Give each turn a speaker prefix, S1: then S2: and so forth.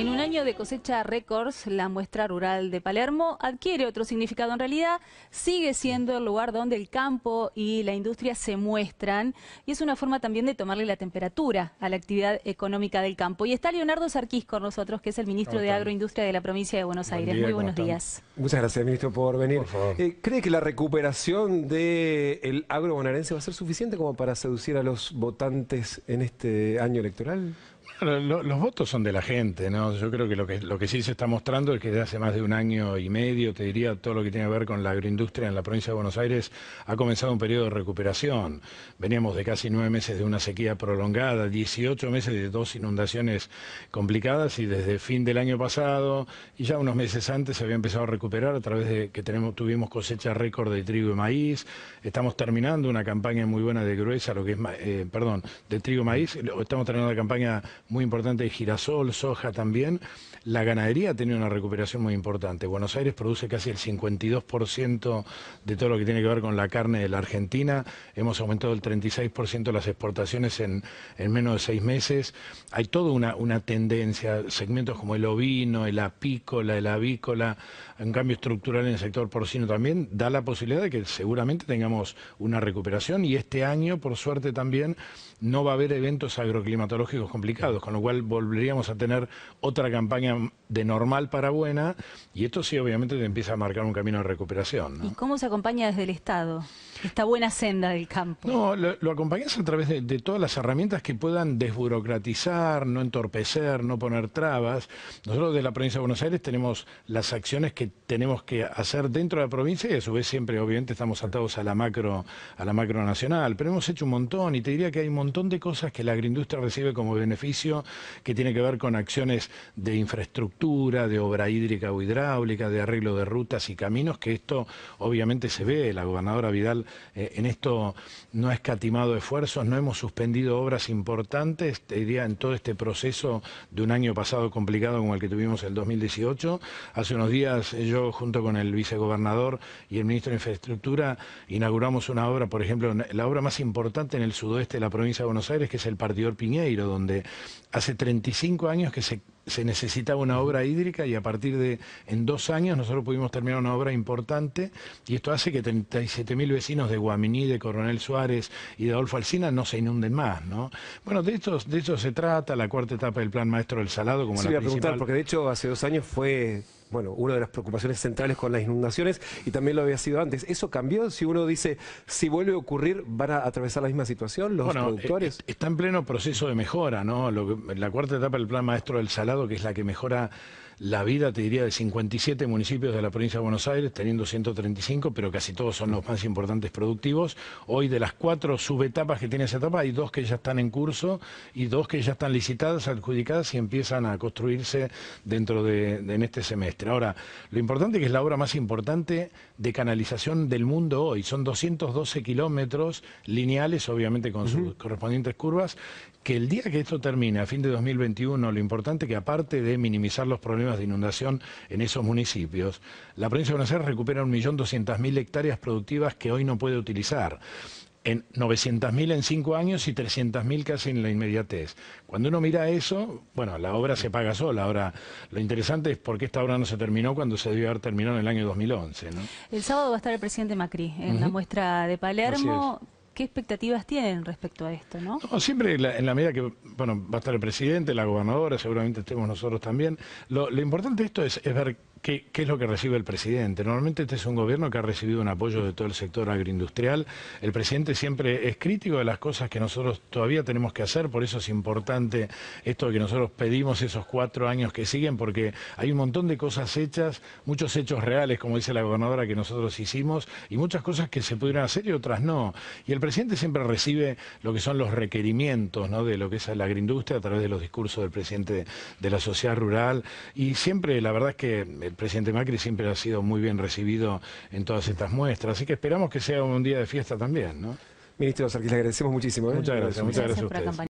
S1: En un año de cosecha récords, la muestra rural de Palermo adquiere otro significado. En realidad, sigue siendo el lugar donde el campo y la industria se muestran y es una forma también de tomarle la temperatura a la actividad económica del campo. Y está Leonardo Sarquís con nosotros, que es el ministro de Agroindustria de la provincia de Buenos Aires. Muy buenos días.
S2: Muchas gracias, ministro, por venir. Eh, ¿Cree que la recuperación del agro bonaerense va a ser suficiente como para seducir a los votantes en este año electoral? los votos son de la gente, ¿no? Yo creo que lo, que lo que sí se está mostrando es que desde hace más de un año y medio, te diría, todo lo que tiene que ver con la agroindustria en la provincia de Buenos Aires ha comenzado un periodo de recuperación. Veníamos de casi nueve meses de una sequía prolongada, 18 meses de dos inundaciones complicadas y desde fin del año pasado y ya unos meses antes se había empezado a recuperar a través de que tenemos, tuvimos cosecha récord de trigo y maíz. Estamos terminando una campaña muy buena de gruesa, lo que es, eh, perdón, de trigo y maíz. Estamos terminando la campaña muy importante de girasol, soja también. La ganadería ha tenido una recuperación muy importante. Buenos Aires produce casi el 52% de todo lo que tiene que ver con la carne de la Argentina. Hemos aumentado el 36% las exportaciones en, menos de seis meses. Hay toda una, una tendencia, segmentos como el ovino, el apícola, el avícola, un cambio estructural en el sector porcino también, da la posibilidad de que seguramente tengamos una recuperación y este año, por suerte también, no va a haber eventos agroclimatológicos complicados con lo cual volveríamos a tener otra campaña de normal para buena y esto sí obviamente te empieza a marcar un camino de recuperación.
S1: ¿Y cómo se acompaña desde el Estado? Esta buena senda del campo. No, lo, acompañas a
S2: través de, todas las herramientas que puedan desburocratizar, no entorpecer, no poner trabas. Nosotros de la provincia de Buenos Aires tenemos las acciones que tenemos que hacer dentro de la provincia y a su vez siempre, obviamente, estamos atados a la macro, a la macro nacional. Pero hemos hecho un montón y te diría que hay un montón de cosas que la agroindustria recibe como beneficio que tiene que ver con acciones de infraestructura, de obra hídrica o hidráulica, de arreglo de rutas y caminos, que esto obviamente se ve. La gobernadora Vidal eh, en esto no ha escatimado esfuerzos, no hemos suspendido obras importantes, diría, en todo este proceso de un año pasado complicado como el que tuvimos el 2018. Hace unos días eh, yo, junto con el vicegobernador y el ministro de Infraestructura, inauguramos una obra, por ejemplo, la obra más importante en el sudoeste de la provincia de Buenos Aires, que es el Partidor Piñeiro, donde hace 35 años que se se necesitaba una obra hídrica y a partir de, en dos años, nosotros pudimos terminar una obra importante y esto hace que 37.000 vecinos de Guaminí, de Coronel Suárez y de Adolfo Alsina no se inunden más, ¿no? Bueno, de esto, de se trata la cuarta etapa del Plan Maestro del Salado como sí, a preguntar, porque de hecho hace dos años fue bueno, una de las preocupaciones centrales con las inundaciones y también lo había sido antes. ¿Eso cambió? Si uno dice, si vuelve a ocurrir, ¿van a atravesar la misma situación los productores? E, e, está en pleno proceso de mejora, ¿no? la cuarta etapa del Plan Maestro del Salado, que es la que mejora la vida, te diría, de 57 municipios de la provincia de Buenos Aires, teniendo 135, pero casi todos son los más importantes productivos. Hoy de las cuatro subetapas que tiene esa etapa, hay dos que ya están en curso y dos que ya están licitadas, adjudicadas y empiezan a construirse dentro de, en este semestre. Ahora, lo importante es que es la obra más importante de canalización del mundo hoy. Son 212 kilómetros lineales, obviamente con sus correspondientes curvas, que el día que esto termine, a fin de 2021, lo importante que aparte de minimizar los problemas de inundación en esos municipios, la provincia de Buenos Aires recupera 1.200.000 hectáreas productivas que hoy no puede utilizar en 900.000 en cinco años y 300.000 casi en la inmediatez. Cuando uno mira eso, bueno, la obra se paga sola. Ahora, lo interesante es por qué esta obra no se terminó cuando se debió haber terminado en el año 2011.
S1: El sábado va a estar el presidente Macri en la muestra de Palermo. ¿Qué expectativas tienen respecto a esto? ¿no?
S2: siempre en la medida que bueno, va a estar el presidente, la gobernadora, seguramente estemos nosotros también. Lo, importante de esto es ver ¿Qué, es lo que recibe el presidente? Normalmente este es un gobierno que ha recibido un apoyo de todo el sector agroindustrial. El presidente siempre es crítico de las cosas que nosotros todavía tenemos que hacer, por eso es importante esto que nosotros pedimos esos cuatro años que siguen, porque hay un montón de cosas hechas, muchos hechos reales, como dice la gobernadora, que nosotros hicimos, y muchas cosas que se pudieron hacer y otras no. Y el presidente siempre recibe lo que son los requerimientos ¿no? de lo que es la agroindustria a través de los discursos del presidente de la sociedad rural, y siempre la verdad es que el presidente Macri siempre ha sido muy bien recibido en todas estas muestras, así que esperamos que sea un día de fiesta también, ¿no? Ministro Sarkis, le agradecemos muchísimo. ¿eh? Muchas gracias, muchas